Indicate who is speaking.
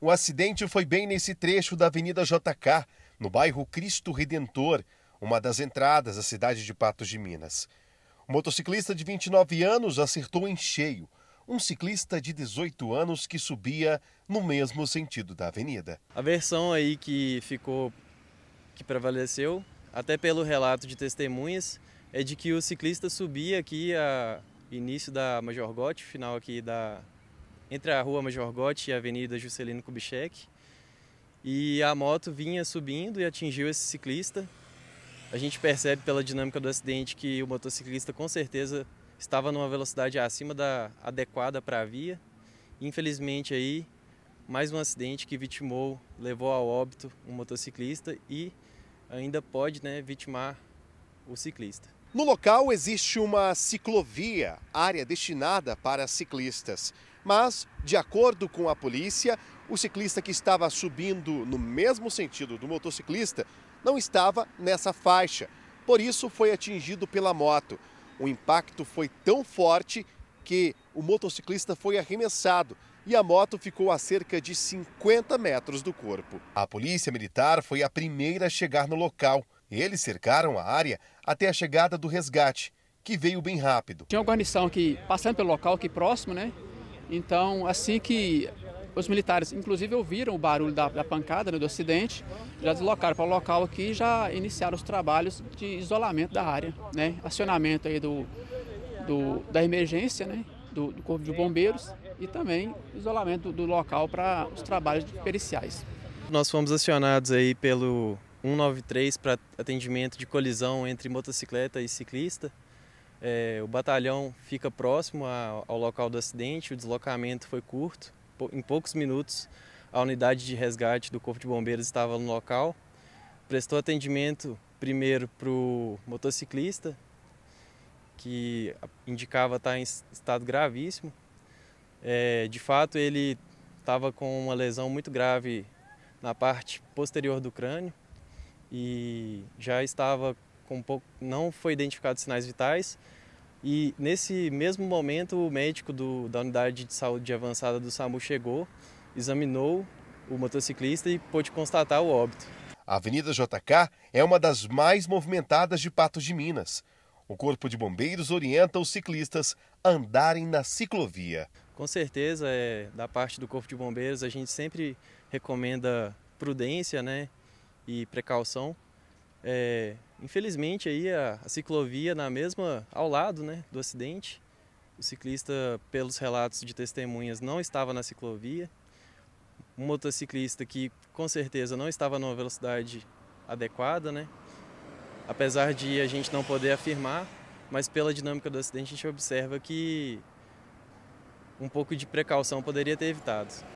Speaker 1: O acidente foi bem nesse trecho da Avenida JK, no bairro Cristo Redentor, uma das entradas à cidade de Patos de Minas. O motociclista de 29 anos acertou em cheio um ciclista de 18 anos que subia no mesmo sentido da avenida.
Speaker 2: A versão aí que ficou, que prevaleceu, até pelo relato de testemunhas, é de que o ciclista subia aqui a início da Major Gotti, final aqui da entre a rua Major Gotti e a avenida Juscelino Kubitschek. E a moto vinha subindo e atingiu esse ciclista. A gente percebe pela dinâmica do acidente que o motociclista com certeza estava numa velocidade acima da adequada para a via. Infelizmente aí, mais um acidente que vitimou, levou ao óbito um motociclista e ainda pode né, vitimar o ciclista. No local existe uma ciclovia, área
Speaker 1: destinada para ciclistas. Mas, de acordo com a polícia, o ciclista que estava subindo no mesmo sentido do motociclista não estava nessa faixa. Por isso, foi atingido pela moto. O impacto foi tão forte que o motociclista foi arremessado e a moto ficou a cerca de 50 metros do corpo. A polícia militar foi a primeira a chegar no local. Eles cercaram a área até a chegada do resgate, que veio bem rápido. Tinha uma guarnição que
Speaker 3: passando pelo local aqui próximo, né? Então, assim que os militares, inclusive, ouviram o barulho da, da pancada né, do acidente, já deslocaram para o local aqui e já iniciaram os trabalhos de isolamento da área, né? Acionamento aí do, do da emergência, né? Do, do, Corpo de Bombeiros e também isolamento do, do local para os trabalhos periciais.
Speaker 2: Nós fomos acionados aí pelo 193 para atendimento de colisão entre motocicleta e ciclista. É, o batalhão fica próximo a, ao local do acidente, o deslocamento foi curto. Em poucos minutos, a unidade de resgate do Corpo de Bombeiros estava no local. Prestou atendimento primeiro para o motociclista, que indicava estar tá em estado gravíssimo. É, de fato, ele estava com uma lesão muito grave na parte posterior do crânio e já estava com pouco, não foi identificado sinais vitais. E nesse mesmo momento, o médico do, da unidade de saúde avançada do SAMU chegou, examinou o motociclista e pôde constatar o óbito. A Avenida JK é uma das mais
Speaker 1: movimentadas de Patos de Minas. O Corpo de Bombeiros orienta os ciclistas a andarem na ciclovia.
Speaker 2: Com certeza, é, da parte do Corpo de Bombeiros, a gente sempre recomenda prudência né, e precaução. É, infelizmente aí a, a, ciclovia na mesma ao lado, né, do acidente. O ciclista, pelos relatos de testemunhas, não estava na ciclovia. Um motociclista que com certeza não estava numa velocidade adequada, né? Apesar de a gente não poder afirmar, mas pela dinâmica do acidente a gente observa que um pouco de precaução poderia ter evitado.